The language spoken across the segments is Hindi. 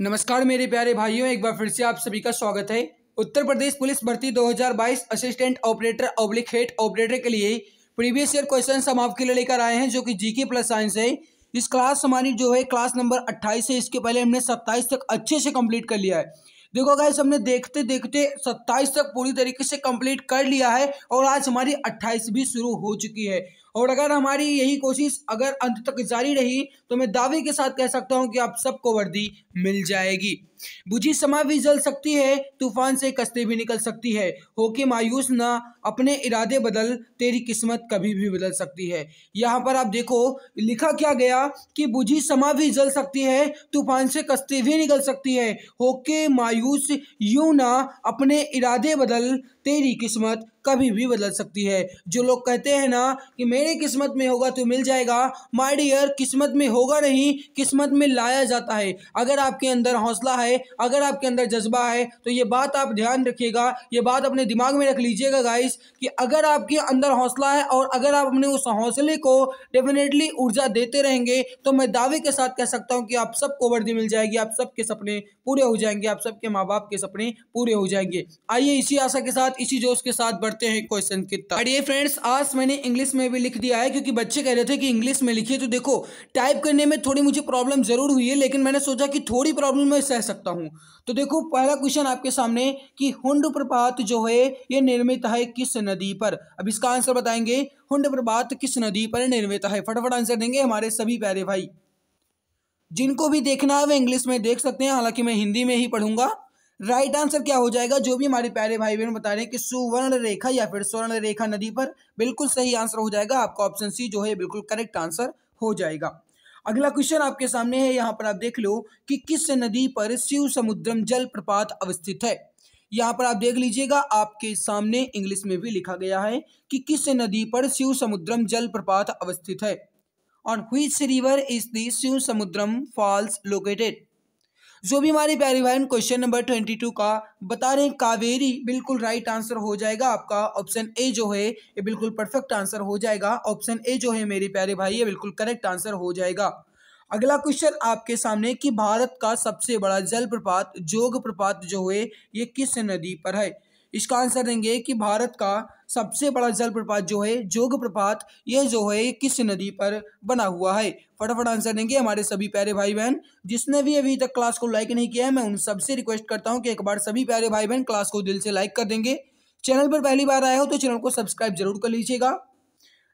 नमस्कार मेरे प्यारे भाइयों एक बार फिर से आप सभी का स्वागत है उत्तर प्रदेश पुलिस भर्ती 2022 assistant operator oblique head operator के लिए प्रीवियस ईयर क्वेश्चन हम आपके लिए लेकर आए हैं जो कि जीके प्लस साइंस है इस क्लास हमारी जो है क्लास नंबर 28 है इसके पहले हमने 27 तक अच्छे से कंप्लीट कर लिया है देखो गाइस हमने देखते देखते 27 तक पूरी तरीके से कंप्लीट कर लिया है और आज हमारी 28 भी शुरू हो चुकी है और अगर हमारी यही कोशिश अगर अंत तक जारी रही तो मैं दावे के साथ कह सकता हूँ कि आप सबको वर्दी मिल जाएगी बुझी समा भी जल सकती है तूफान से कस्ते भी निकल सकती है हो मायूस ना अपने इरादे बदल तेरी किस्मत कभी भी बदल सकती है यहाँ पर आप देखो लिखा क्या गया कि बुझी समा भी जल सकती है तूफान से कस्ते भी निकल सकती है हो के मायूस यू ना अपने इरादे बदल तेरी किस्मत कभी भी बदल सकती है जो लोग कहते हैं ना कि मेरे किस्मत में होगा तो मिल जाएगा माय डियर किस्मत में होगा नहीं किस्मत में लाया जाता है अगर आपके अंदर हौसला है अगर आपके अंदर जज्बा है तो ये बात आप ध्यान रखिएगा ये बात अपने दिमाग में रख लीजिएगा गाइस कि अगर आपके अंदर हौसला है और अगर आप अपने उस हौसले को डेफिनेटली ऊर्जा देते रहेंगे तो मैं दावे के साथ कह सकता हूँ कि आप सबको वर्दी मिल जाएगी आप सबके सपने पूरे हो जाएंगे आप सबके माँ बाप के सपने पूरे हो जाएंगे आइए इसी आशा के साथ साथ इसी जोश के साथ बढ़ते हैं क्वेश्चन की तरफ अरे फ्रेंड्स आज मैंने इंग्लिश में भी लिख दिया है क्योंकि बच्चे कह रहे थे कि इंग्लिश में लिखिए तो देखो टाइप करने में थोड़ी मुझे प्रॉब्लम जरूर हुई है लेकिन मैंने सोचा कि थोड़ी प्रॉब्लम मैं सह सकता हूँ तो देखो पहला क्वेश्चन आपके सामने कि हुंड प्रपात जो है ये निर्मित है किस नदी पर अब इसका आंसर बताएंगे हुंड प्रपात किस नदी पर निर्मित है फटाफट आंसर देंगे हमारे सभी प्यारे भाई जिनको भी देखना है वे इंग्लिश में देख सकते हैं हालांकि मैं हिंदी में ही पढ़ूंगा राइट right आंसर क्या हो जाएगा जो भी हमारे प्यारे भाई बहन बता रहे हैं कि सुवर्ण रेखा या फिर स्वर्ण रेखा नदी पर बिल्कुल सही आंसर हो जाएगा आपका ऑप्शन सी जो है बिल्कुल करेक्ट आंसर हो जाएगा अगला क्वेश्चन आपके सामने है यहाँ पर आप देख लो कि किस नदी पर शिव समुद्रम जल प्रपात अवस्थित है यहाँ पर आप देख लीजिएगा आपके सामने इंग्लिश में भी लिखा गया है कि किस नदी पर शिव समुद्रम जल प्रपात अवस्थित है ऑन हुई रिवर इज दिव समुद्रम फॉल्स लोकेटेड जो भी हमारे प्यारे बहन क्वेश्चन नंबर ट्वेंटी टू का बता रहे हैं कावेरी बिल्कुल राइट आंसर हो जाएगा आपका ऑप्शन ए जो है ये बिल्कुल परफेक्ट आंसर हो जाएगा ऑप्शन ए जो है मेरे प्यारे भाई ये बिल्कुल करेक्ट आंसर हो जाएगा अगला क्वेश्चन आपके सामने कि भारत का सबसे बड़ा जलप्रपात जोग प्रपात जो है ये किस नदी पर है इसका आंसर देंगे कि भारत का सबसे बड़ा जलप्रपात जो है जोग प्रपात यह जो है किस नदी पर बना हुआ है फटाफट आंसर देंगे हमारे सभी प्यारे भाई बहन जिसने भी अभी तक क्लास को लाइक नहीं किया है मैं उन सबसे रिक्वेस्ट करता हूँ कि एक बार सभी प्यारे भाई बहन क्लास को दिल से लाइक कर देंगे चैनल पर पहली बार आए हो तो चैनल को सब्सक्राइब जरूर कर लीजिएगा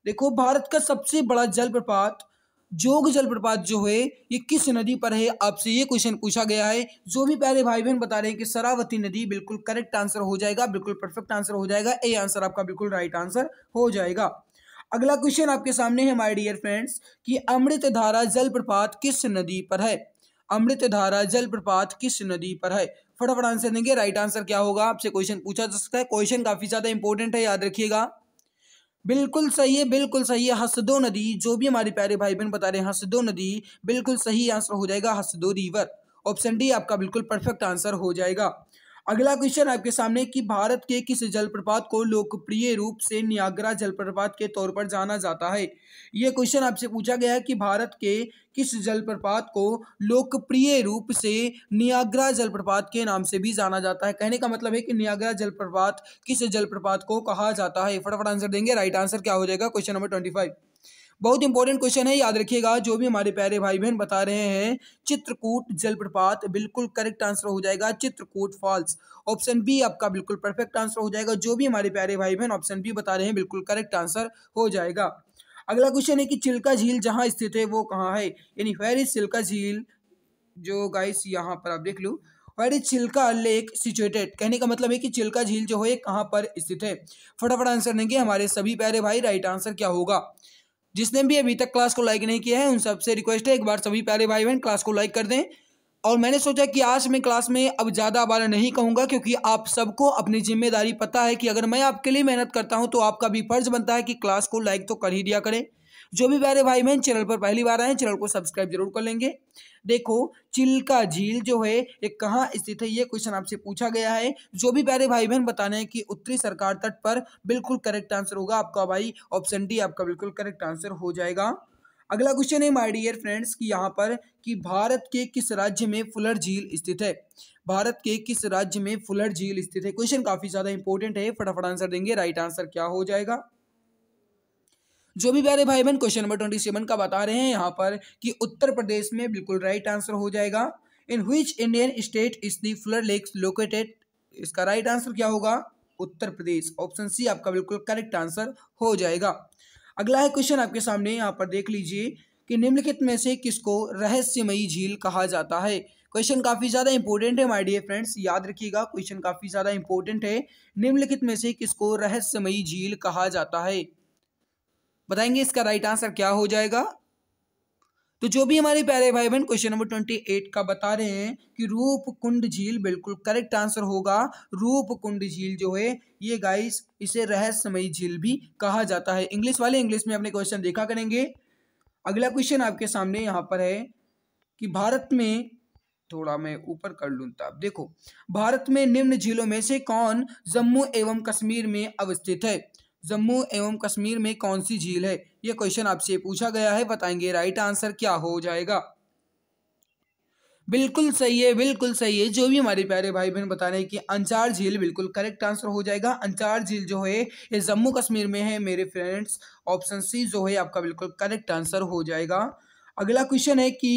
देखो भारत का सबसे बड़ा जलप्रपात जोग जलप्रपात जो है ये किस नदी पर है आपसे ये क्वेश्चन पूछा गया है जो भी प्यारे भाई बहन बता रहे हैं कि सरावती नदी बिल्कुल करेक्ट आंसर हो जाएगा बिल्कुल परफेक्ट आंसर हो जाएगा ए आंसर आपका बिल्कुल राइट आंसर हो जाएगा अगला क्वेश्चन आपके सामने है माय डियर फ्रेंड्स कि अमृत धारा जलप्रपात किस नदी पर है अमृत धारा जलप्रपात किस नदी पर है फटाफट आंसर देंगे राइट आंसर क्या होगा आपसे क्वेश्चन पूछा जा सकता है क्वेश्चन काफी ज्यादा इंपॉर्टेंट है याद रखिएगा बिल्कुल सही है बिल्कुल सही है हसदो नदी जो भी हमारे प्यारे भाई बहन बता रहे हैं हसदो नदी बिल्कुल सही आंसर हो जाएगा हसदो रिवर ऑप्शन डी आपका बिल्कुल परफेक्ट आंसर हो जाएगा अगला क्वेश्चन आपके सामने कि भारत के किस जलप्रपात को लोकप्रिय रूप से नियाग्रा जलप्रपात के तौर पर जाना जाता है ये क्वेश्चन आपसे पूछा गया है कि भारत के किस जलप्रपात को लोकप्रिय रूप से नियाग्रा जलप्रपात के नाम से भी जाना जाता है कहने का मतलब है कि नियाग्रा जलप्रपात किस जलप्रपात को कहा जाता है फटाफट आंसर देंगे राइट आंसर क्या हो जाएगा क्वेश्चन नंबर ट्वेंटी फाइव बहुत इंपॉर्टेंट क्वेश्चन है याद रखिएगा जो भी हमारे प्यारे भाई बहन बता रहे हैं चित्रकूट जलप्रपात बिल्कुल करेक्ट आंसर हो जाएगा चित्रकूट फॉल्स ऑप्शन बी आपका बिल्कुल परफेक्ट आंसर हो जाएगा जो भी हमारे प्यारे भाई बहन ऑप्शन बी बता रहे हैं बिल्कुल करेक्ट आंसर हो जाएगा अगला क्वेश्चन है कि चिल्का झील जहाँ स्थित है वो कहाँ है यानी वेर इज चिल्का झील जो गाइस यहाँ पर आप देख लो where is Chilka Lake situated कहने का मतलब है कि चिल्का झील जो है कहाँ पर स्थित है फटाफट आंसर देंगे हमारे सभी प्यारे भाई राइट आंसर क्या होगा जिसने भी अभी तक क्लास को लाइक नहीं किया है उन सबसे रिक्वेस्ट है एक बार सभी प्यारे भाई बहन क्लास को लाइक कर दें और मैंने सोचा कि आज मैं क्लास में अब ज़्यादा बार नहीं कहूँगा क्योंकि आप सबको अपनी जिम्मेदारी पता है कि अगर मैं आपके लिए मेहनत करता हूँ तो आपका भी फर्ज बनता है कि क्लास को लाइक तो कर ही दिया करें जो भी प्यारे भाई बहन चैनल पर पहली बार आए चैनल को सब्सक्राइब जरूर कर लेंगे देखो चिल्का झील जो है ये कहाँ स्थित है ये क्वेश्चन आपसे पूछा गया है जो भी प्यारे भाई बहन बताने हैं कि उत्तरी सरकार तट पर बिल्कुल करेक्ट आंसर होगा आपका भाई ऑप्शन डी आपका बिल्कुल करेक्ट आंसर हो जाएगा अगला क्वेश्चन है माई डियर फ्रेंड्स कि यहाँ पर कि भारत के किस राज्य में फुलर झील स्थित है भारत के किस राज्य में फुलर झील स्थित है क्वेश्चन काफी ज्यादा इंपॉर्टेंट है फटाफट आंसर देंगे राइट आंसर क्या हो जाएगा जो भी प्यारे भाई बहन क्वेश्चन नंबर ट्वेंटी सेवन का बता रहे हैं यहाँ पर कि उत्तर प्रदेश में बिल्कुल राइट आंसर हो जाएगा in which Indian state is the Wular Lake located इसका राइट आंसर क्या होगा उत्तर प्रदेश ऑप्शन सी आपका बिल्कुल करेक्ट आंसर हो जाएगा अगला है क्वेश्चन आपके सामने यहाँ पर देख लीजिए कि निम्नलिखित में से किसको रहस्यमयी झील कहा जाता है क्वेश्चन काफ़ी ज़्यादा इंपॉर्टेंट है माय डियर फ्रेंड्स याद रखिएगा क्वेश्चन काफ़ी ज़्यादा इंपॉर्टेंट है निम्नलिखित में से किसको रहस्यमयी झील कहा जाता है बताएंगे इसका राइट आंसर क्या हो जाएगा तो जो भी हमारे प्यारे भाई बहन क्वेश्चन नंबर ट्वेंटी एट का बता रहे हैं कि रूप कुंड झील बिल्कुल करेक्ट आंसर होगा रूप कुंड झील जो है ये गाइस इसे रहस्यमयी झील भी कहा जाता है इंग्लिश वाले इंग्लिश में अपने क्वेश्चन देखा करेंगे अगला क्वेश्चन आपके सामने यहाँ पर है कि भारत में थोड़ा मैं ऊपर कर लूँ तब देखो भारत में निम्न झीलों में से कौन जम्मू एवं कश्मीर में अवस्थित है जम्मू एवं कश्मीर में कौन सी झील है यह क्वेश्चन आपसे पूछा गया है बताएंगे राइट आंसर क्या हो जाएगा बिल्कुल सही है बिल्कुल सही है जो भी हमारे प्यारे भाई बहन बता रहे हैं कि अंचार झील बिल्कुल करेक्ट आंसर हो जाएगा अंचार झील जो है ये जम्मू कश्मीर में है मेरे फ्रेंड्स ऑप्शन सी जो है आपका बिल्कुल करेक्ट आंसर हो जाएगा अगला क्वेश्चन है कि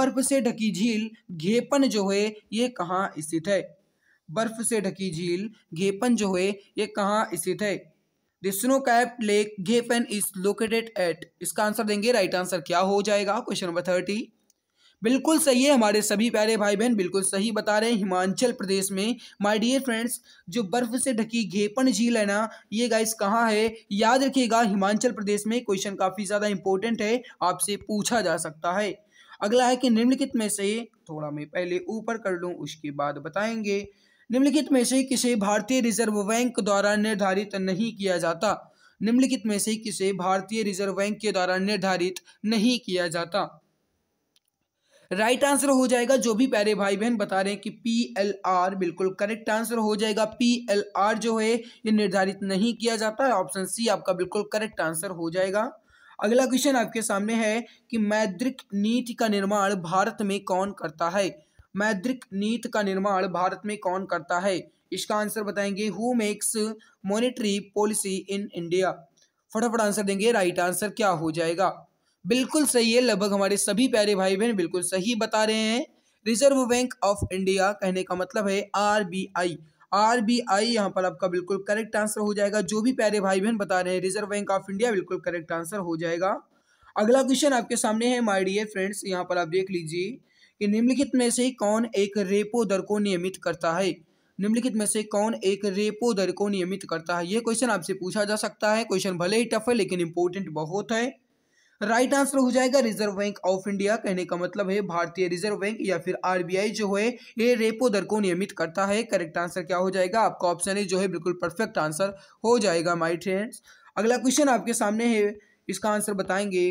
बर्फ से ढकी झील घेपन जो है ये कहाँ स्थित है बर्फ से ढकी झील घेपन जो है ये कहाँ स्थित है the snow capped lake Gepan is located at इसका आंसर देंगे राइट आंसर क्या हो जाएगा क्वेश्चन नंबर थर्टी बिल्कुल सही है हमारे सभी प्यारे भाई बहन बिल्कुल सही बता रहे हैं हिमाचल प्रदेश में माय डियर फ्रेंड्स जो बर्फ से ढकी घेपन झील है ना ये गाइस कहाँ है याद रखिएगा हिमाचल प्रदेश में क्वेश्चन काफ़ी ज़्यादा इंपॉर्टेंट है आपसे पूछा जा सकता है अगला है कि निम्नलिखित में से थोड़ा मैं पहले ऊपर कर लूँ उसके बाद बताएंगे निम्नलिखित में से किसे भारतीय रिजर्व बैंक द्वारा निर्धारित नहीं किया जाता निम्नलिखित में से किसे भारतीय रिजर्व बैंक के द्वारा निर्धारित नहीं किया जाता राइट आंसर हो जाएगा जो भी प्यारे भाई बहन बता रहे हैं कि पी एल आर बिल्कुल करेक्ट आंसर हो जाएगा पी एल आर जो है ये निर्धारित नहीं किया जाता है ऑप्शन सी आपका बिल्कुल करेक्ट आंसर हो जाएगा अगला क्वेश्चन आपके सामने है कि मैद्रिक नीति का निर्माण भारत में कौन करता है मैद्रिक नीत का निर्माण भारत में कौन करता है इसका आंसर बताएंगे who makes monetary policy in India फटाफट आंसर देंगे राइट आंसर क्या हो जाएगा बिल्कुल सही है लगभग हमारे सभी प्यारे भाई बहन बिल्कुल सही बता रहे हैं रिजर्व बैंक ऑफ इंडिया कहने का मतलब है R B I R B I यहाँ पर आपका बिल्कुल करेक्ट आंसर हो जाएगा जो भी प्यारे भाई बहन बता रहे हैं रिजर्व बैंक ऑफ इंडिया बिल्कुल करेक्ट आंसर हो जाएगा अगला क्वेश्चन आपके सामने है माय डियर फ्रेंड्स यहाँ पर आप देख लीजिए कि निम्नलिखित में से कौन एक रेपो दर को नियमित करता है निम्नलिखित में से कौन एक रेपो दर को नियमित करता है यह क्वेश्चन आपसे पूछा जा सकता है क्वेश्चन भले ही टफ है लेकिन इंपॉर्टेंट बहुत है राइट आंसर हो जाएगा रिजर्व बैंक ऑफ इंडिया कहने का मतलब है भारतीय रिजर्व बैंक या फिर आरबीआई जो है ये रेपो दर को नियमित करता है करेक्ट आंसर क्या हो जाएगा आपका ऑप्शन ए जो है बिल्कुल परफेक्ट आंसर हो जाएगा माई फ्रेंड्स अगला क्वेश्चन आपके सामने है इसका आंसर बताएंगे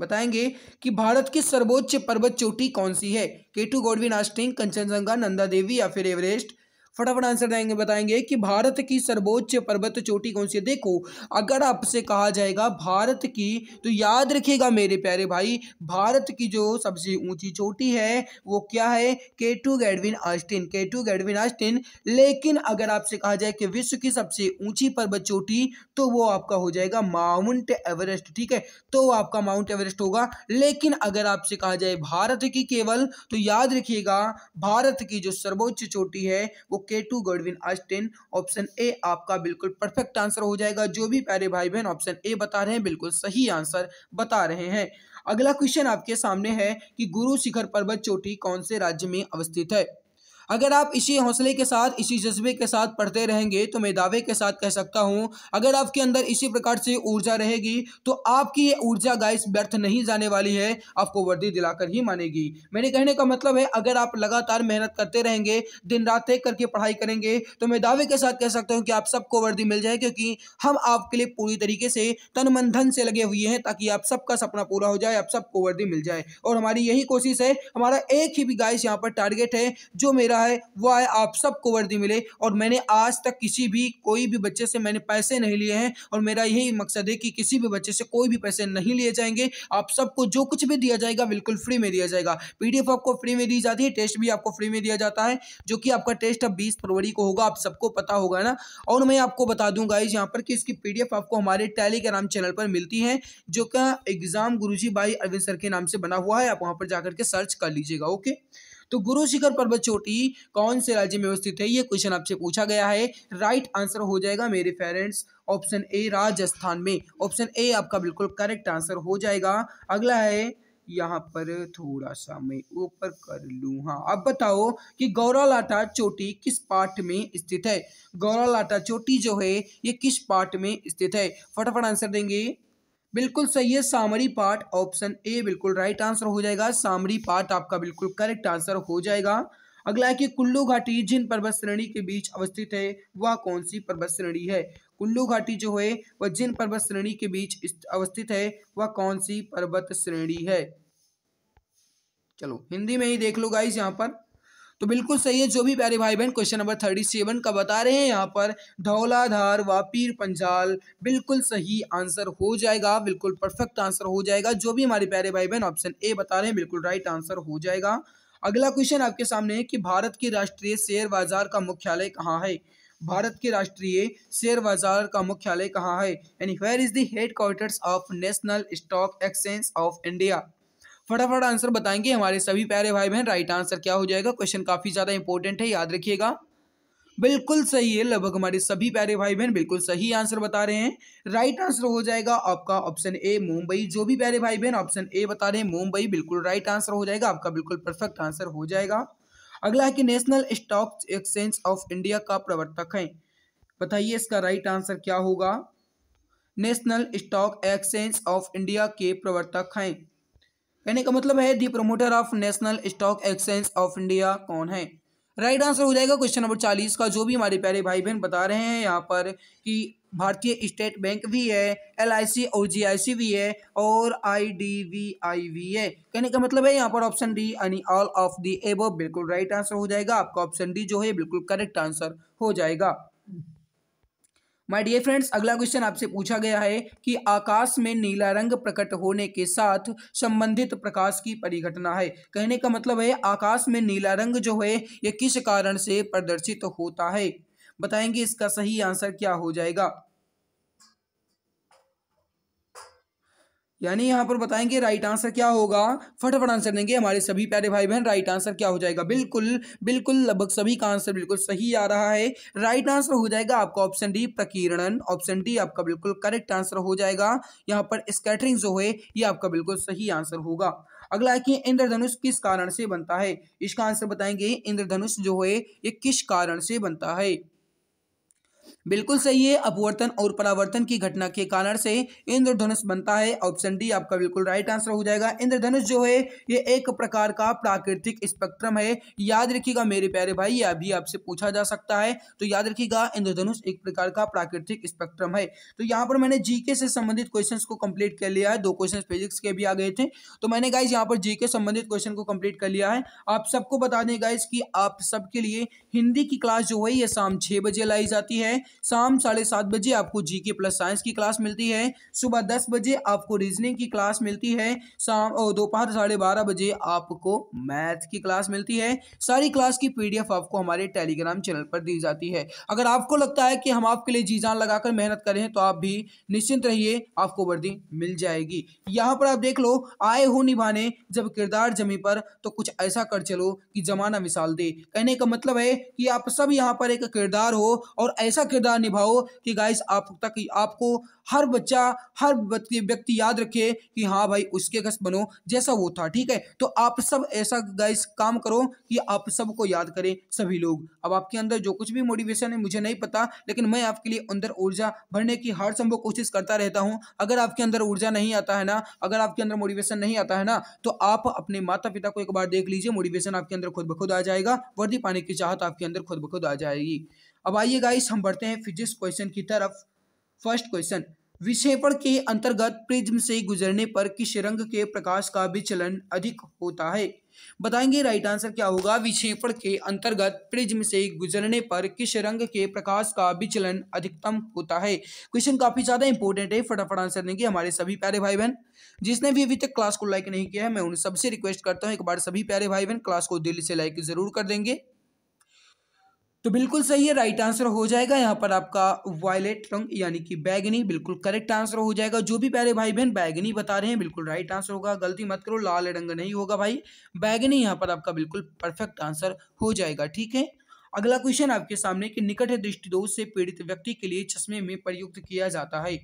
बताएंगे कि भारत की सर्वोच्च पर्वत चोटी कौन सी है केटू गोडवी आस्टिंग कंचनजंगा नंदा देवी या फिर एवरेस्ट फटाफट आंसर देंगे बताएंगे कि भारत की सर्वोच्च पर्वत चोटी कौन सी है देखो अगर आपसे कहा जाएगा भारत की तो याद रखिएगा मेरे प्यारे भाई भारत की जो सबसे ऊंची चोटी है वो क्या है K two Godwin Austen K two Godwin Austen लेकिन अगर आपसे कहा जाए कि विश्व की सबसे ऊंची पर्वत चोटी तो वो आपका हो जाएगा माउंट एवरेस्ट ठीक है तो आपका माउंट एवरेस्ट होगा लेकिन अगर आपसे कहा जाए भारत की केवल तो याद रखिएगा भारत की जो सर्वोच्च चोटी है वो K two Godwin Austen option A आपका बिल्कुल परफेक्ट आंसर हो जाएगा जो भी प्यारे भाई बहन ऑप्शन ए बता रहे हैं बिल्कुल सही आंसर बता रहे हैं अगला क्वेश्चन आपके सामने है कि गुरु शिखर पर्वत चोटी कौन से राज्य में अवस्थित है अगर आप इसी हौसले के साथ इसी जज्बे के साथ पढ़ते रहेंगे तो मैं दावे के साथ कह सकता हूँ अगर आपके अंदर इसी प्रकार से ऊर्जा रहेगी तो आपकी ये ऊर्जा गाइस व्यर्थ नहीं जाने वाली है आपको वर्दी दिलाकर ही मानेगी मेरे कहने का मतलब है अगर आप लगातार मेहनत करते रहेंगे दिन रात एक करके पढ़ाई करेंगे तो मैं दावे के साथ कह सकता हूँ कि आप सबको वर्दी मिल जाए क्योंकि हम आपके लिए पूरी तरीके से तन मन धन से लगे हुए हैं ताकि आप सबका सपना पूरा हो जाए आप सबको वर्दी मिल जाए और हमारी यही कोशिश है हमारा एक ही भी गाइस यहाँ पर टारगेट है जो मेरा मेरा है वो है आप सबको वर्दी मिले और मैंने आज तक किसी भी कोई भी बच्चे से मैंने पैसे नहीं लिए हैं और मेरा यही मकसद है कि किसी भी बच्चे से कोई भी पैसे नहीं लिए जाएंगे आप सबको जो कुछ भी दिया जाएगा बिल्कुल फ्री में दिया जाएगा पीडीएफ आपको फ्री में दी जाती है टेस्ट भी आपको फ्री में दिया जाता है जो कि आपका टेस्ट अब बीस फरवरी को होगा आप सबको पता होगा ना और मैं आपको बता दूंगा इस यहाँ पर कि इसकी पी आपको हमारे टेलीग्राम चैनल पर मिलती है जो कि एग्ज़ाम गुरुजी भाई अरविंद सर के नाम से बना हुआ है आप वहाँ पर जाकर के सर्च कर लीजिएगा ओके तो गुरु शिखर पर्वत चोटी कौन से राज्य में अवस्थित है ये क्वेश्चन आपसे पूछा गया है राइट आंसर हो जाएगा मेरे पेरेंट्स ऑप्शन ए राजस्थान में ऑप्शन ए आपका बिल्कुल करेक्ट आंसर हो जाएगा अगला है यहाँ पर थोड़ा सा मैं ऊपर कर लू हाँ अब बताओ कि गौरालाटा चोटी किस पार्ट में स्थित है गौरालाटा चोटी जो है ये किस पार्ट में स्थित है फटाफट आंसर देंगे बिल्कुल सही है सामरी पाठ ऑप्शन ए बिल्कुल राइट आंसर हो जाएगा सामरी पाठ आपका बिल्कुल करेक्ट आंसर हो जाएगा अगला है कि कुल्लू घाटी जिन पर्वत श्रेणी के बीच अवस्थित है वह कौन सी पर्वत श्रेणी है कुल्लू घाटी जो है वह जिन पर्वत श्रेणी के बीच अवस्थित है वह कौन सी पर्वत श्रेणी है चलो हिंदी में ही देख लो गाइस यहाँ पर तो बिल्कुल सही है जो भी प्यारे भाई बहन क्वेश्चन नंबर थर्टी सेवन का बता रहे हैं यहाँ पर धौलाधार व पीर पंजाल बिल्कुल सही आंसर हो जाएगा बिल्कुल परफेक्ट आंसर हो जाएगा जो भी हमारे प्यारे भाई बहन ऑप्शन ए बता रहे हैं बिल्कुल राइट आंसर हो जाएगा अगला क्वेश्चन आपके सामने है कि भारत के राष्ट्रीय शेयर बाजार का मुख्यालय कहाँ है भारत के राष्ट्रीय शेयर बाजार का मुख्यालय कहाँ है यानी where is the headquarters of national stock exchange of India फटाफट आंसर बताएंगे हमारे सभी प्यारे भाई बहन राइट आंसर क्या हो जाएगा क्वेश्चन काफ़ी ज़्यादा इंपॉर्टेंट है याद रखिएगा बिल्कुल सही है लगभग हमारे सभी प्यारे भाई बहन बिल्कुल सही आंसर बता रहे हैं राइट आंसर हो जाएगा आपका ऑप्शन ए मुंबई जो भी प्यारे भाई बहन ऑप्शन ए बता रहे हैं मुंबई बिल्कुल राइट आंसर हो जाएगा आपका बिल्कुल परफेक्ट आंसर हो जाएगा अगला है कि national stock exchange of India का प्रवर्तक है बताइए इसका राइट आंसर क्या होगा national stock exchange of India के प्रवर्तक हैं कहने का मतलब है the promoter of national stock exchange of India कौन है राइट आंसर हो जाएगा क्वेश्चन नंबर चालीस का जो भी हमारे प्यारे भाई बहन बता रहे हैं यहाँ पर कि भारतीय स्टेट बैंक भी है एल और जी भी है और आई डी वी आई भी है कहने का मतलब है यहाँ पर ऑप्शन डी यानी ऑल ऑफ दी एब बिल्कुल राइट आंसर हो जाएगा आपका ऑप्शन डी जो है बिल्कुल करेक्ट आंसर हो जाएगा माय डियर फ्रेंड्स अगला क्वेश्चन आपसे पूछा गया है कि आकाश में नीला रंग प्रकट होने के साथ संबंधित प्रकाश की परिघटना है कहने का मतलब है आकाश में नीला रंग जो है ये किस कारण से प्रदर्शित होता है बताएंगे इसका सही आंसर क्या हो जाएगा यानी यहाँ पर बताएंगे राइट आंसर क्या होगा फटाफट आंसर देंगे हमारे सभी प्यारे भाई बहन राइट आंसर क्या हो जाएगा बिल्कुल बिल्कुल लगभग सभी का आंसर बिल्कुल सही आ रहा है राइट आंसर हो जाएगा आपका ऑप्शन डी प्रकीर्णन ऑप्शन डी आपका बिल्कुल करेक्ट आंसर हो जाएगा यहाँ पर स्कैटरिंग जो है ये आपका बिल्कुल सही आंसर होगा अगला है कि इंद्रधनुष किस कारण से बनता है इसका आंसर बताएंगे इंद्रधनुष जो है ये किस कारण से बनता है बिल्कुल सही है अपवर्तन और परावर्तन की घटना के कारण से इंद्रधनुष बनता है ऑप्शन डी आपका बिल्कुल राइट आंसर हो जाएगा इंद्रधनुष जो है ये एक प्रकार का प्राकृतिक स्पेक्ट्रम है याद रखिएगा मेरे प्यारे भाई यह अभी आपसे पूछा जा सकता है तो याद रखिएगा इंद्रधनुष एक प्रकार का प्राकृतिक स्पेक्ट्रम है तो यहाँ पर मैंने जीके से संबंधित क्वेश्चन को कंप्लीट कर लिया है दो क्वेश्चन फिजिक्स के भी आ गए थे तो मैंने गाइज यहाँ पर जीके संबंधित क्वेश्चन को कंप्लीट कर लिया है आप सबको बता दें गाइज की आप सबके लिए हिंदी की क्लास जो है ये शाम छः बजे लाई जाती है है शाम साढ़े सात बजे आपको जी के प्लस साइंस की क्लास मिलती है सुबह दस बजे आपको रीजनिंग की क्लास मिलती है शाम दोपहर साढ़े बारह बजे आपको मैथ की क्लास मिलती है सारी क्लास की पीडीएफ आपको हमारे टेलीग्राम चैनल पर दी जाती है अगर आपको लगता है कि हम आपके लिए जी जान लगाकर मेहनत करें तो आप भी निश्चिंत रहिए आपको वर्दी मिल जाएगी यहाँ पर आप देख लो आए हो निभाने जब किरदार जमी पर तो कुछ ऐसा कर चलो कि जमाना मिसाल दे कहने का मतलब है कि आप सब यहाँ पर एक किरदार हो और ऐसा किरदार निभाओ कि गाइस आप तक आपको हर बच्चा हर व्यक्ति याद रखे कि हाँ भाई उसके कस बनो जैसा वो था ठीक है तो आप सब ऐसा गाइस काम करो कि आप सबको याद करें सभी लोग अब आपके अंदर जो कुछ भी मोटिवेशन है मुझे नहीं पता लेकिन मैं आपके लिए अंदर ऊर्जा भरने की हर संभव कोशिश करता रहता हूँ अगर आपके अंदर ऊर्जा नहीं आता है ना अगर आपके अंदर मोटिवेशन नहीं आता है ना तो आप अपने माता पिता को एक बार देख लीजिए मोटिवेशन आपके अंदर खुद ब खुद आ जाएगा वर्दी पाने की चाहत आपके अंदर खुद ब खुद आ जाएगी अब आइए गाइस हम बढ़ते हैं फिजिक्स क्वेश्चन की तरफ फर्स्ट क्वेश्चन विक्षेपण के अंतर्गत प्रिज्म से गुजरने पर किस रंग के प्रकाश का विचलन अधिक होता है बताएंगे राइट आंसर क्या होगा विक्षेपण के अंतर्गत प्रिज्म से गुजरने पर किस रंग के प्रकाश का विचलन अधिकतम होता है क्वेश्चन काफी ज्यादा इंपॉर्टेंट है फटाफट आंसर देंगे हमारे सभी प्यारे भाई बहन जिसने भी अभी तक क्लास को लाइक नहीं किया है मैं उन सबसे रिक्वेस्ट करता हूँ एक बार सभी प्यारे भाई बहन क्लास को दिल से लाइक जरूर कर देंगे तो बिल्कुल सही है राइट आंसर हो जाएगा यहाँ पर आपका वायलेट रंग यानी कि बैगनी बिल्कुल करेक्ट आंसर हो जाएगा जो भी प्यारे भाई बहन बैगनी बता रहे हैं बिल्कुल राइट आंसर होगा गलती मत करो लाल रंग नहीं होगा भाई बैगनी यहाँ पर आपका बिल्कुल परफेक्ट आंसर हो जाएगा ठीक है अगला क्वेश्चन आपके सामने कि निकट दृष्टिदोष से पीड़ित व्यक्ति के लिए चश्मे में प्रयुक्त किया जाता है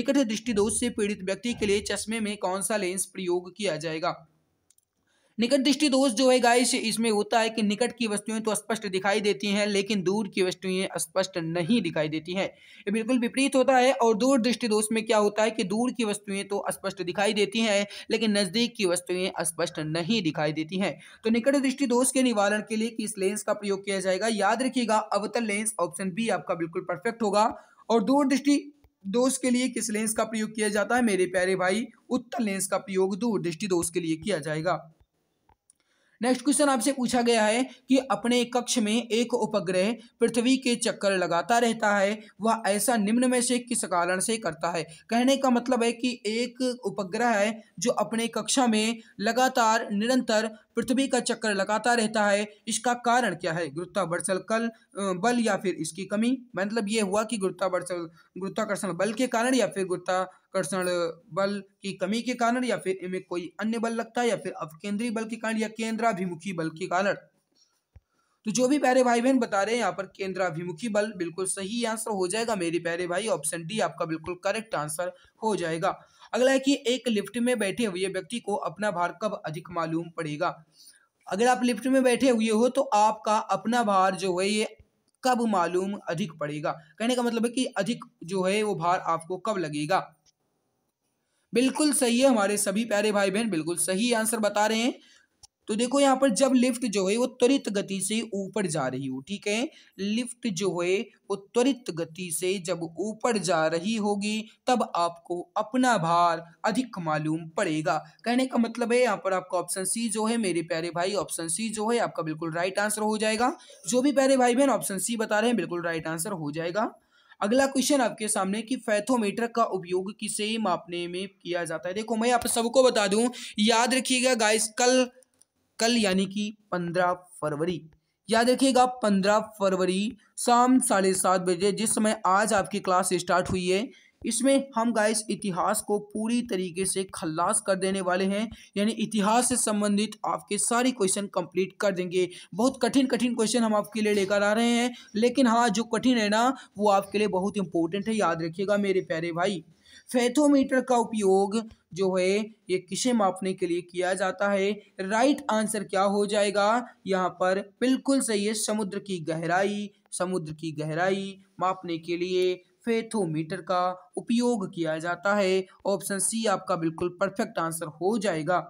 निकट दृष्टिदोष से पीड़ित व्यक्ति के लिए चश्मे में कौन सा लेंस प्रयोग किया जाएगा निकट दृष्टि दोष जो है गाइस इसमें होता है कि निकट की वस्तुएं तो स्पष्ट दिखाई देती हैं लेकिन दूर की वस्तुएं स्पष्ट नहीं दिखाई देती हैं ये बिल्कुल विपरीत होता है और दूर दृष्टि दोष में क्या होता है कि दूर की वस्तुएं तो स्पष्ट दिखाई देती हैं लेकिन नज़दीक की वस्तुएं स्पष्ट नहीं दिखाई देती हैं तो निकट दृष्टि दोष के निवारण के लिए किस लेंस का प्रयोग किया जाएगा याद रखिएगा अवतल लेंस ऑप्शन बी आपका बिल्कुल परफेक्ट होगा और दूरदृष्टि दोष के लिए किस लेंस का प्रयोग किया जाता है मेरे प्यारे भाई उत्तर लेंस का प्रयोग दूर दृष्टि दोष के लिए किया जाएगा नेक्स्ट क्वेश्चन आपसे पूछा गया है कि अपने कक्ष में एक उपग्रह पृथ्वी के चक्कर लगाता रहता है वह ऐसा निम्न में से किस कारण से करता है कहने का मतलब है कि एक उपग्रह है जो अपने कक्षा में लगातार निरंतर पृथ्वी का चक्कर लगाता रहता है इसका कारण क्या है गुरुत्वाकर्षण कल बल या फिर इसकी कमी मतलब ये हुआ कि गुरुत्वाकर्षण गुरुत्वाकर्षण बल के कारण या फिर गुरुत्वा कर्षण बल की कमी के कारण या फिर इनमें कोई अन्य बल लगता है या फिर अवकेंद्रीय बल के कारण या केंद्राभिमुखी बल के कारण तो जो भी प्यारे भाई बहन बता रहे हैं यहाँ पर केंद्राभिमुखी बल बिल्कुल सही आंसर हो जाएगा मेरे प्यारे भाई ऑप्शन डी आपका बिल्कुल करेक्ट आंसर हो जाएगा अगला है कि एक लिफ्ट में बैठे हुए व्यक्ति को अपना भार कब अधिक मालूम पड़ेगा अगर आप लिफ्ट में बैठे हुए हो तो आपका अपना भार जो है ये कब मालूम अधिक पड़ेगा कहने का मतलब है कि अधिक जो है वो भार आपको कब लगेगा बिल्कुल सही है हमारे सभी प्यारे भाई बहन बिल्कुल सही आंसर बता रहे हैं तो देखो यहाँ पर जब लिफ्ट जो है वो त्वरित गति से ऊपर जा रही हो ठीक है लिफ्ट जो है वो त्वरित गति से जब ऊपर जा रही होगी तब आपको अपना भार अधिक मालूम पड़ेगा कहने का मतलब है यहाँ पर आपका ऑप्शन सी जो है मेरे प्यारे भाई ऑप्शन सी जो है आपका बिल्कुल राइट आंसर हो जाएगा जो भी प्यारे भाई बहन ऑप्शन सी बता रहे हैं बिल्कुल राइट आंसर हो जाएगा अगला क्वेश्चन आपके सामने कि फैथोमीटर का उपयोग किसे मापने में किया जाता है देखो मैं आप सबको बता दूं याद रखिएगा गाइस कल कल यानी कि पंद्रह फरवरी याद रखिएगा पंद्रह फरवरी शाम साढ़े सात बजे जिस समय आज आपकी क्लास स्टार्ट हुई है इसमें हम गाइस इतिहास को पूरी तरीके से खल्लास कर देने वाले हैं यानी इतिहास से संबंधित आपके सारे क्वेश्चन कंप्लीट कर देंगे बहुत कठिन कठिन क्वेश्चन हम आपके लिए लेकर आ रहे हैं लेकिन हाँ जो कठिन है ना वो आपके लिए बहुत इंपॉर्टेंट है याद रखिएगा मेरे प्यारे भाई फैथोमीटर का उपयोग जो है ये किसे मापने के लिए किया जाता है राइट आंसर क्या हो जाएगा यहाँ पर बिल्कुल सही है समुद्र की गहराई समुद्र की गहराई मापने के लिए फेथोमीटर का उपयोग किया जाता है ऑप्शन सी आपका बिल्कुल परफेक्ट आंसर हो जाएगा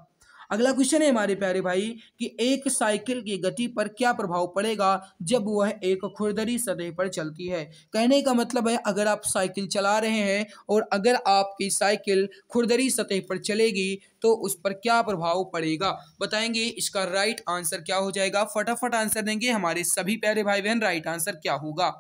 अगला क्वेश्चन है हमारे प्यारे भाई कि एक साइकिल की गति पर क्या प्रभाव पड़ेगा जब वह एक खुरदरी सतह पर चलती है कहने का मतलब है अगर आप साइकिल चला रहे हैं और अगर आपकी साइकिल खुरदरी सतह पर चलेगी तो उस पर क्या प्रभाव पड़ेगा बताएंगे इसका राइट आंसर क्या हो जाएगा फटाफट आंसर देंगे हमारे सभी प्यारे भाई बहन राइट आंसर क्या होगा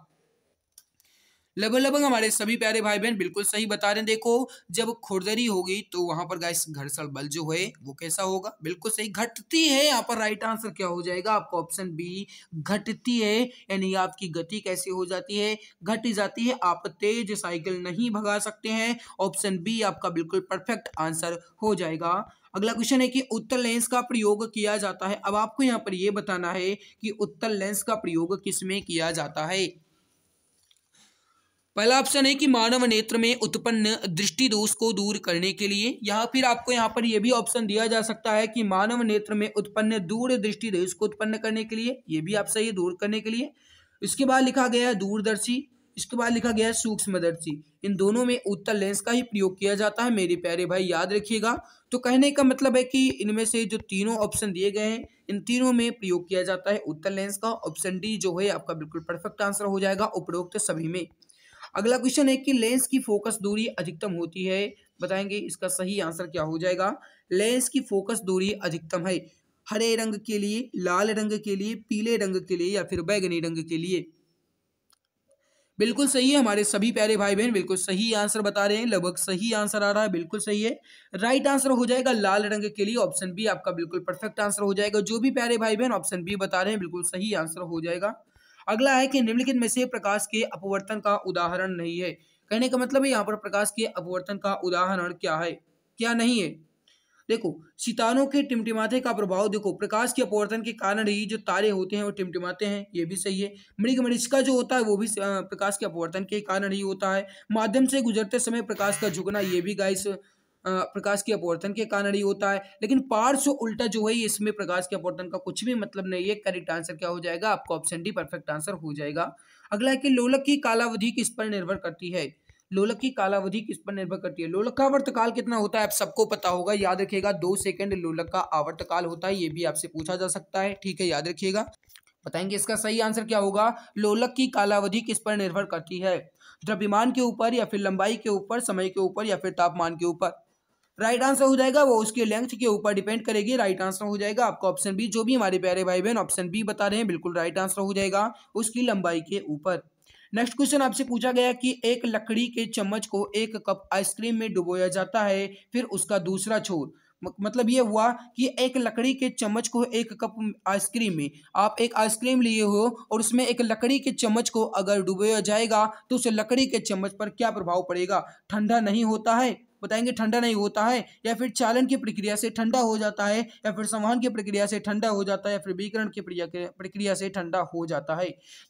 लगभग लगभग हमारे सभी प्यारे भाई बहन बिल्कुल सही बता रहे हैं देखो जब खुरदरी होगी तो वहां पर गाइस घर्षण बल जो है वो कैसा होगा बिल्कुल सही घटती है यहाँ पर राइट आंसर क्या हो जाएगा आपका ऑप्शन बी घटती है यानी आपकी गति कैसे हो जाती है घट जाती है आप तेज साइकिल नहीं भगा सकते हैं ऑप्शन बी आपका बिल्कुल परफेक्ट आंसर हो जाएगा अगला क्वेश्चन है कि उत्तर लेंस का प्रयोग किया जाता है अब आपको यहाँ पर यह बताना है कि उत्तर लेंस का प्रयोग किसमें किया जाता है पहला ऑप्शन है कि मानव नेत्र में उत्पन्न दृष्टि दोष को दूर करने के लिए यहाँ फिर आपको यहाँ पर यह भी ऑप्शन दिया जा सकता है कि मानव नेत्र में उत्पन्न दूर दृष्टि दोष को उत्पन्न करने के लिए ये भी आप सही दूर करने के लिए इसके बाद लिखा गया है दूरदर्शी इसके बाद लिखा गया है सूक्ष्मदर्शी इन दोनों में उत्तर लेंस का ही प्रयोग किया जाता है मेरे प्यारे भाई याद रखिएगा तो कहने का मतलब है कि इनमें से जो तीनों ऑप्शन दिए गए हैं इन तीनों में प्रयोग किया जाता है उत्तर लेंस का ऑप्शन डी जो है आपका बिल्कुल परफेक्ट आंसर हो जाएगा उपरोक्त सभी में अगला क्वेश्चन है कि लेंस की फोकस दूरी अधिकतम होती है बताएंगे इसका सही आंसर क्या हो जाएगा लेंस की फोकस दूरी अधिकतम है हरे रंग के लिए लाल रंग के लिए पीले रंग के लिए या फिर बैगनी रंग के लिए बिल्कुल सही है हमारे सभी प्यारे भाई बहन बिल्कुल सही आंसर बता रहे हैं लगभग सही आंसर आ रहा है बिल्कुल सही है राइट आंसर हो जाएगा लाल रंग के लिए ऑप्शन बी आपका बिल्कुल परफेक्ट आंसर हो जाएगा जो भी प्यारे भाई बहन ऑप्शन बी बता रहे हैं बिल्कुल सही आंसर हो जाएगा अगला है कि निम्नलिखित में से प्रकाश के अपवर्तन का उदाहरण नहीं है कहने का मतलब है यहाँ पर प्रकाश के अपवर्तन का उदाहरण क्या है क्या नहीं है देखो सितारों के टिमटिमाते का प्रभाव देखो प्रकाश के अपवर्तन के कारण ही जो तारे होते हैं वो टिमटिमाते हैं ये भी सही है मृग मरिष्का जो होता है वो भी प्रकाश के अपवर्तन के कारण ही होता है माध्यम से गुजरते समय प्रकाश का झुकना ये भी गाइस प्रकाश के अपवर्तन के कारण ही होता है लेकिन पार्श्व उल्टा जो है इसमें प्रकाश के अपवर्तन का कुछ भी मतलब नहीं है करेक्ट आंसर क्या हो जाएगा आपका ऑप्शन डी परफेक्ट आंसर हो जाएगा अगला है कि लोलक की कालावधि किस पर निर्भर करती है लोलक की कालावधि किस पर निर्भर करती है लोलक का आवर्तकाल कितना होता है आप सबको पता होगा याद रखिएगा दो सेकंड लोलक का आवर्तकाल होता है ये भी आपसे पूछा जा सकता है ठीक है याद रखिएगा बताएंगे इसका सही आंसर क्या होगा लोलक की कालावधि किस पर निर्भर करती है द्रव्यमान के ऊपर या फिर लंबाई के ऊपर समय के ऊपर या फिर तापमान के ऊपर राइट आंसर हो जाएगा वो उसके लेंथ के ऊपर डिपेंड करेगी राइट आंसर हो जाएगा आपका ऑप्शन बी जो भी हमारे प्यारे भाई बहन ऑप्शन बी बता रहे हैं बिल्कुल राइट आंसर हो जाएगा उसकी लंबाई के ऊपर नेक्स्ट क्वेश्चन आपसे पूछा गया कि एक लकड़ी के चम्मच को एक कप आइसक्रीम में डुबोया जाता है फिर उसका दूसरा छोर मतलब ये हुआ कि एक लकड़ी के चम्मच को एक कप आइसक्रीम में आप एक आइसक्रीम लिए हो और उसमें एक लकड़ी के चम्मच को अगर डुबोया जाएगा तो उस लकड़ी के चम्मच पर क्या प्रभाव पड़ेगा ठंडा नहीं होता है बताएंगे ठंडा नहीं होता है या फिर चालन की प्रक्रिया से ठंडा हो जाता है या फिर संवहन की प्रक्रिया से ठंडा हो जाता है या फिर विकरण की प्रक्रिया से ठंडा हो जाता है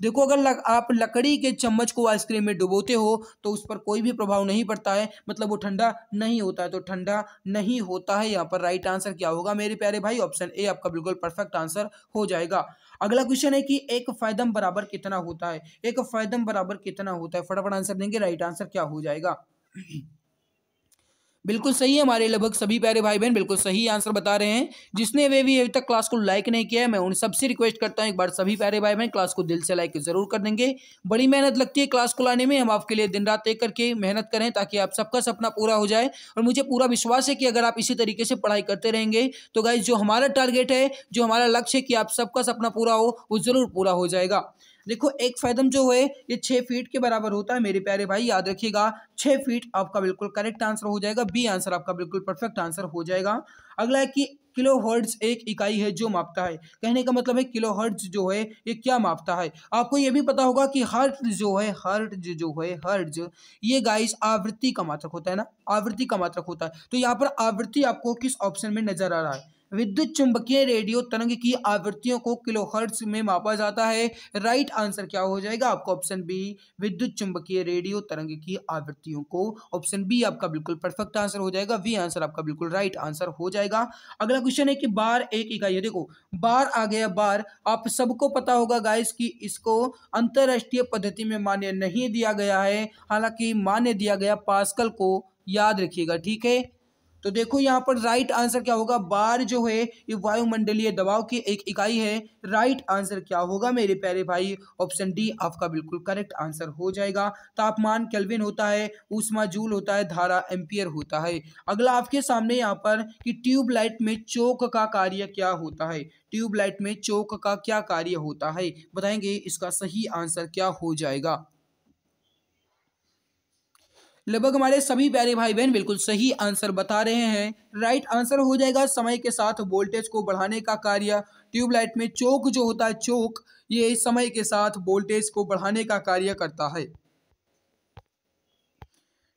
देखो अगर लग, आप लकड़ी के चम्मच को आइसक्रीम में डुबोते हो तो उस पर कोई भी प्रभाव नहीं पड़ता है मतलब वो ठंडा नहीं होता है तो ठंडा नहीं होता है यहाँ पर राइट आंसर क्या होगा मेरे प्यारे भाई ऑप्शन ए आपका बिल्कुल परफेक्ट आंसर हो जाएगा अगला क्वेश्चन है कि एक फायदम बराबर कितना होता है एक फायदम बराबर कितना होता है फटाफट आंसर देंगे राइट आंसर क्या हो जाएगा बिल्कुल सही है हमारे लगभग सभी प्यारे भाई बहन बिल्कुल सही आंसर बता रहे हैं जिसने वे भी अभी तक क्लास को लाइक नहीं किया है मैं उन सबसे रिक्वेस्ट करता हूँ एक बार सभी प्यारे भाई बहन क्लास को दिल से लाइक जरूर कर देंगे बड़ी मेहनत लगती है क्लास को लाने में हम आपके लिए दिन रात एक करके मेहनत करें ताकि आप सबका सपना पूरा हो जाए और मुझे पूरा विश्वास है कि अगर आप इसी तरीके से पढ़ाई करते रहेंगे तो गाइज जो हमारा टारगेट है जो हमारा लक्ष्य है कि आप सबका सपना पूरा हो वो जरूर पूरा हो जाएगा देखो एक फैदम जो है ये छः फीट के बराबर होता है मेरे प्यारे भाई याद रखिएगा छः फीट आपका बिल्कुल करेक्ट आंसर हो जाएगा बी आंसर आपका बिल्कुल परफेक्ट आंसर हो जाएगा अगला है कि किलो हर्ट्ज एक इकाई है जो मापता है कहने का मतलब है किलो हर्ट्ज जो है ये क्या मापता है आपको ये भी पता होगा कि हर्ट जो है हर्ट जो है हर्ज ये गाइस आवृत्ति का मात्रक होता है ना आवृत्ति का मात्रक होता है तो यहाँ पर आवृत्ति आपको किस ऑप्शन में नजर आ रहा है विद्युत चुंबकीय रेडियो तरंग की आवृत्तियों को किलोहर्ट्ज में मापा जाता है राइट आंसर क्या हो जाएगा आपका ऑप्शन बी विद्युत चुंबकीय रेडियो तरंग की आवृत्तियों को ऑप्शन बी आपका बिल्कुल परफेक्ट आंसर हो जाएगा वी आंसर आपका बिल्कुल राइट आंसर हो जाएगा अगला क्वेश्चन है कि बार एक इकाई है देखो बार आ गया बार आप सबको पता होगा गाइस कि इसको अंतरराष्ट्रीय पद्धति में मान्य नहीं दिया गया है हालांकि मान्य दिया गया पास्कल को याद रखिएगा ठीक है तो देखो यहाँ पर राइट आंसर क्या होगा बार जो है ये वायुमंडलीय दबाव की एक इकाई है राइट आंसर क्या होगा मेरे प्यारे भाई ऑप्शन डी आपका बिल्कुल करेक्ट आंसर हो जाएगा तापमान कैलविन होता है ऊष्मा जूल होता है धारा एम्पियर होता है अगला आपके सामने यहाँ पर कि ट्यूबलाइट में चौक का कार्य क्या होता है ट्यूबलाइट में चौक का क्या कार्य होता है बताएंगे इसका सही आंसर क्या हो जाएगा लगभग हमारे सभी प्यारे भाई बहन बिल्कुल सही आंसर बता रहे हैं राइट आंसर हो जाएगा समय के साथ वोल्टेज को बढ़ाने का कार्य ट्यूबलाइट में चौक जो होता है चौक ये समय के साथ वोल्टेज को बढ़ाने का कार्य करता है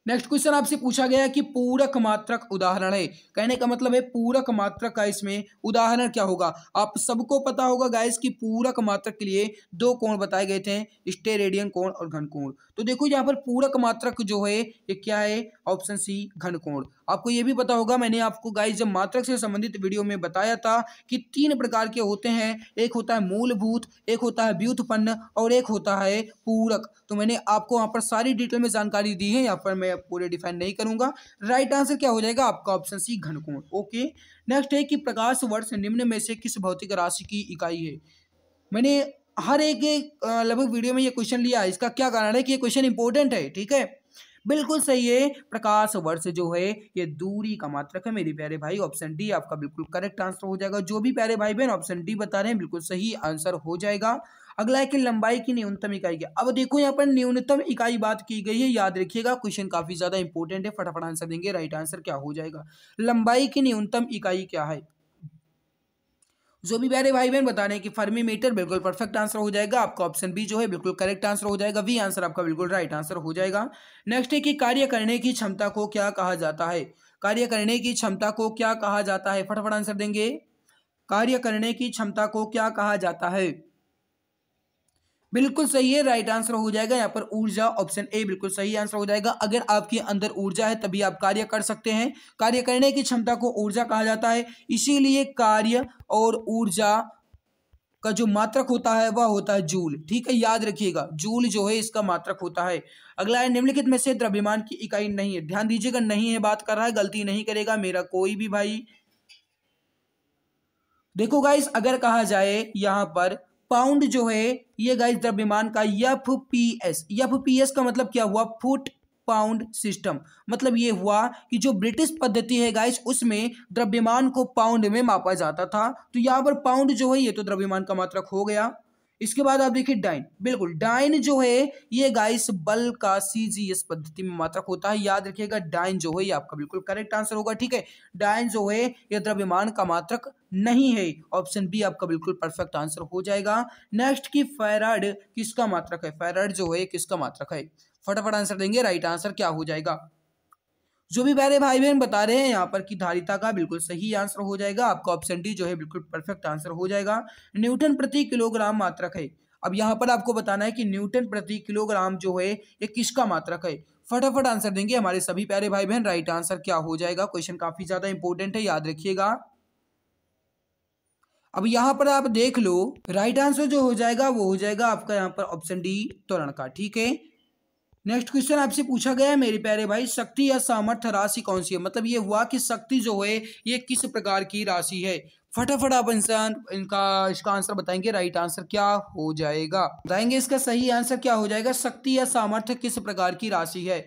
नेक्स्ट क्वेश्चन आपसे पूछा गया कि पूरक मात्रक उदाहरण है कहने का मतलब है पूरक मात्रक का इसमें उदाहरण क्या होगा आप सबको पता होगा गाइस कि पूरक मात्रक के लिए दो कोण बताए गए थे स्टे रेडियन कोण और घन कोण तो देखो यहाँ पर पूरक मात्रक जो है ये क्या है ऑप्शन सी घन कोण आपको ये भी पता होगा मैंने आपको गाइस जब मात्रक से संबंधित वीडियो में बताया था कि तीन प्रकार के होते हैं एक होता है मूलभूत एक होता है व्युत्पन्न और एक होता है पूरक तो मैंने आपको वहाँ पर सारी डिटेल में जानकारी दी है यहाँ पर मैं पूरे डिफाइन नहीं करूँगा राइट आंसर क्या हो जाएगा आपका ऑप्शन सी घनकोण ओके नेक्स्ट है कि प्रकाश वर्ष निम्न में से किस भौतिक राशि की इकाई है मैंने हर एक लगभग वीडियो में ये क्वेश्चन लिया इसका क्या कारण है कि ये क्वेश्चन इंपॉर्टेंट है ठीक है बिल्कुल सही है प्रकाश वर्ष जो है ये दूरी का मात्रक है मेरे प्यारे भाई ऑप्शन डी आपका बिल्कुल करेक्ट आंसर हो जाएगा जो भी प्यारे भाई बहन ऑप्शन डी बता रहे हैं बिल्कुल सही आंसर हो जाएगा अगला है कि लंबाई की न्यूनतम इकाई क्या अब देखो यहाँ पर न्यूनतम इकाई बात की गई है याद रखिएगा क्वेश्चन काफी ज्यादा इंपॉर्टेंट है फटाफट आंसर देंगे राइट आंसर क्या हो जाएगा लंबाई की न्यूनतम इकाई क्या है जो भी प्यारे भाई बहन बता रहे हैं कि फर्मी मीटर बिल्कुल परफेक्ट आंसर हो जाएगा आपका ऑप्शन बी जो है बिल्कुल करेक्ट आंसर हो जाएगा वी आंसर आपका बिल्कुल राइट आंसर हो जाएगा नेक्स्ट है कि कार्य करने की क्षमता को क्या कहा जाता है कार्य करने की क्षमता को क्या कहा जाता है फटाफट आंसर देंगे कार्य करने की क्षमता को क्या कहा जाता है बिल्कुल सही है राइट आंसर हो जाएगा यहाँ पर ऊर्जा ऑप्शन ए बिल्कुल सही आंसर हो जाएगा अगर आपके अंदर ऊर्जा है तभी आप कार्य कर सकते हैं कार्य करने की क्षमता को ऊर्जा कहा जाता है इसीलिए कार्य और ऊर्जा का जो मात्रक होता है वह होता है जूल ठीक है याद रखिएगा जूल जो है इसका मात्रक होता है अगला है निम्नलिखित में से द्रव्यमान की इकाई नहीं है ध्यान दीजिएगा नहीं है बात कर रहा है गलती नहीं करेगा मेरा कोई भी भाई देखो गाइस अगर कहा जाए यहाँ पर पाउंड जो है ये गाइस द्रव्यमान का F P S F P S का मतलब क्या हुआ फुट पाउंड सिस्टम मतलब ये हुआ कि जो ब्रिटिश पद्धति है गाइस उसमें द्रव्यमान को पाउंड में मापा जाता था तो यहाँ पर पाउंड जो है ये तो द्रव्यमान का मात्रक हो गया इसके बाद आप देखिए डाइन बिल्कुल डाइन जो है ये गाइस बल का सीजीएस पद्धति में मात्रक होता है याद रखिएगा डाइन जो है ये आपका बिल्कुल करेक्ट आंसर होगा ठीक है डाइन जो है यह द्रव्यमान का मात्रक नहीं है ऑप्शन बी आपका बिल्कुल परफेक्ट आंसर हो जाएगा नेक्स्ट की फेराड किसका मात्रक है फेराड जो है किसका मात्रक है फटाफट आंसर देंगे राइट आंसर क्या हो जाएगा जो भी प्यारे भाई बहन बता रहे हैं यहाँ पर कि धारिता का बिल्कुल सही आंसर हो जाएगा आपका ऑप्शन डी जो है बिल्कुल परफेक्ट आंसर हो जाएगा न्यूटन प्रति किलोग्राम मात्रक है अब यहाँ पर आपको बताना है कि न्यूटन प्रति किलोग्राम जो है ये किसका मात्रक है फटाफट आंसर देंगे हमारे सभी प्यारे भाई बहन राइट आंसर क्या हो जाएगा क्वेश्चन काफी ज्यादा इंपॉर्टेंट है याद रखिएगा अब यहाँ पर आप देख लो राइट आंसर जो हो जाएगा वो हो जाएगा आपका यहाँ पर ऑप्शन डी त्वरण का ठीक है नेक्स्ट क्वेश्चन आपसे पूछा गया है मेरे प्यारे भाई शक्ति या सामर्थ्य राशि कौन सी है मतलब ये हुआ कि शक्ति जो है ये किस प्रकार की राशि है फटाफट आप इंसान इनका इसका आंसर बताएंगे राइट आंसर क्या हो जाएगा बताएंगे इसका सही आंसर क्या हो जाएगा शक्ति या सामर्थ्य किस प्रकार की राशि है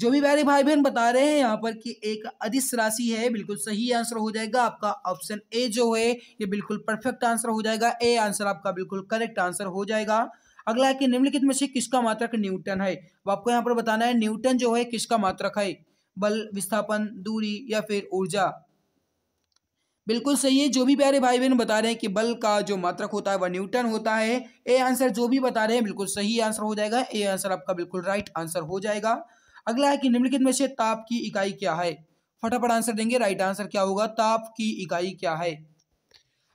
जो भी प्यारे भाई बहन बता रहे हैं यहाँ पर कि एक अधिस राशि है बिल्कुल सही आंसर हो जाएगा आपका ऑप्शन ए जो है ये बिल्कुल परफेक्ट आंसर हो जाएगा ए आंसर आपका बिल्कुल करेक्ट आंसर हो जाएगा अगला है कि निम्नलिखित में से किसका मात्रक न्यूटन है आपको यहाँ पर बताना है न्यूटन जो है किसका मात्रक है बल विस्थापन दूरी या फिर ऊर्जा बिल्कुल सही है जो भी प्यारे भाई बहन बता रहे हैं कि बल का जो मात्रक होता है वह न्यूटन होता है ए आंसर जो भी बता रहे हैं बिल्कुल सही आंसर हो जाएगा ए आंसर आपका बिल्कुल राइट आंसर हो जाएगा अगला है कि निम्नलिखित में से ताप की इकाई क्या है फटाफट आंसर देंगे राइट आंसर क्या होगा ताप की इकाई क्या है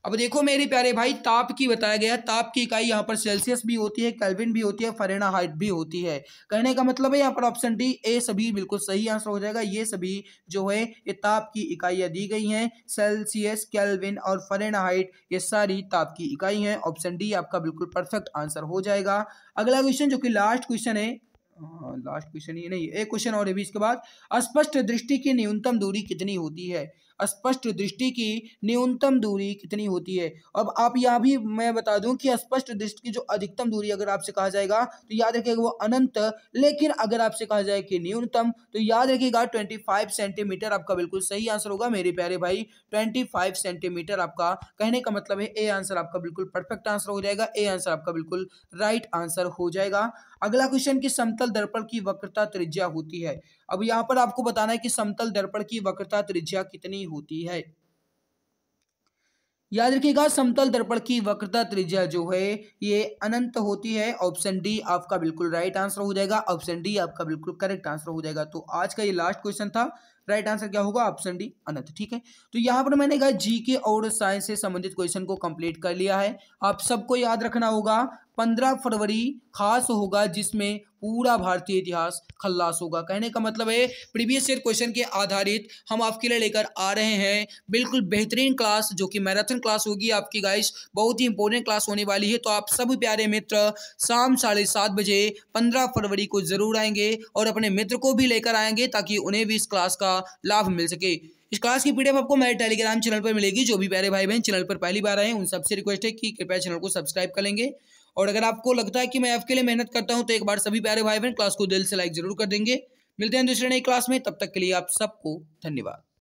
अब देखो मेरे प्यारे भाई ताप की बताया गया है ताप की इकाई यहाँ पर सेल्सियस भी होती है कैलविन भी होती है फरेना हाइट भी होती है कहने का मतलब है यहाँ पर ऑप्शन डी ए सभी बिल्कुल सही आंसर हो जाएगा ये सभी जो है ये ताप की इकाइयाँ दी गई हैं सेल्सियस कैलविन और फरेना हाइट ये सारी ताप की इकाई हैं ऑप्शन डी आपका बिल्कुल परफेक्ट आंसर हो जाएगा अगला क्वेश्चन जो कि लास्ट क्वेश्चन है लास्ट हाँ, क्वेश्चन ये नहीं एक क्वेश्चन और अभी भी इसके बाद स्पष्ट दृष्टि की न्यूनतम दूरी कितनी होती है स्पष्ट दृष्टि की न्यूनतम दूरी कितनी होती है अब आप यहाँ भी मैं बता दूं कि स्पष्ट दृष्टि की जो अधिकतम दूरी अगर आपसे कहा जाएगा तो याद रखिएगा वो अनंत लेकिन अगर आपसे कहा जाए कि न्यूनतम तो याद रखिएगा ट्वेंटी फाइव सेंटीमीटर आपका बिल्कुल सही आंसर होगा मेरे प्यारे भाई ट्वेंटी फाइव सेंटीमीटर आपका कहने का मतलब है ए आंसर आपका बिल्कुल परफेक्ट आंसर हो जाएगा ए आंसर आपका बिल्कुल राइट आंसर हो जाएगा अगला क्वेश्चन की समतल दर्पण की वक्रता त्रिज्या होती है अब यहाँ पर आपको बताना है कि समतल दर्पण की वक्रता त्रिज्या कितनी होती है याद रखिएगा समतल दर्पण की वक्रता त्रिज्या जो है ये अनंत होती है ऑप्शन डी आपका बिल्कुल राइट आंसर हो जाएगा ऑप्शन डी आपका बिल्कुल करेक्ट आंसर हो जाएगा तो आज का ये लास्ट क्वेश्चन था राइट आंसर क्या होगा ऑप्शन डी अनंत ठीक है तो यहाँ पर मैंने कहा जी के और साइंस से संबंधित क्वेश्चन को कंप्लीट कर लिया है आप सबको याद रखना होगा पंद्रह फरवरी खास होगा जिसमें पूरा भारतीय इतिहास खल्लास होगा कहने का मतलब है प्रीवियस ईयर क्वेश्चन के आधारित हम आपके लिए लेकर आ रहे हैं बिल्कुल बेहतरीन क्लास जो कि मैराथन क्लास होगी आपकी गाइस बहुत ही इंपॉर्टेंट क्लास होने वाली है तो आप सभी प्यारे मित्र शाम साढ़े सात बजे पंद्रह फरवरी को ज़रूर आएंगे और अपने मित्र को भी लेकर आएंगे ताकि उन्हें भी इस क्लास का लाभ मिल सके इस क्लास की पीडीएफ आपको मेरे टेलीग्राम चैनल पर मिलेगी जो भी प्यारे भाई बहन चैनल पर पहली बार आए उन सबसे रिक्वेस्ट है कि कृपया चैनल को सब्सक्राइब कर लेंगे और अगर आपको लगता है कि मैं आपके लिए मेहनत करता हूँ तो एक बार सभी प्यारे भाई बहन क्लास को दिल से लाइक जरूर कर देंगे मिलते हैं दूसरे नई क्लास में तब तक के लिए आप सबको धन्यवाद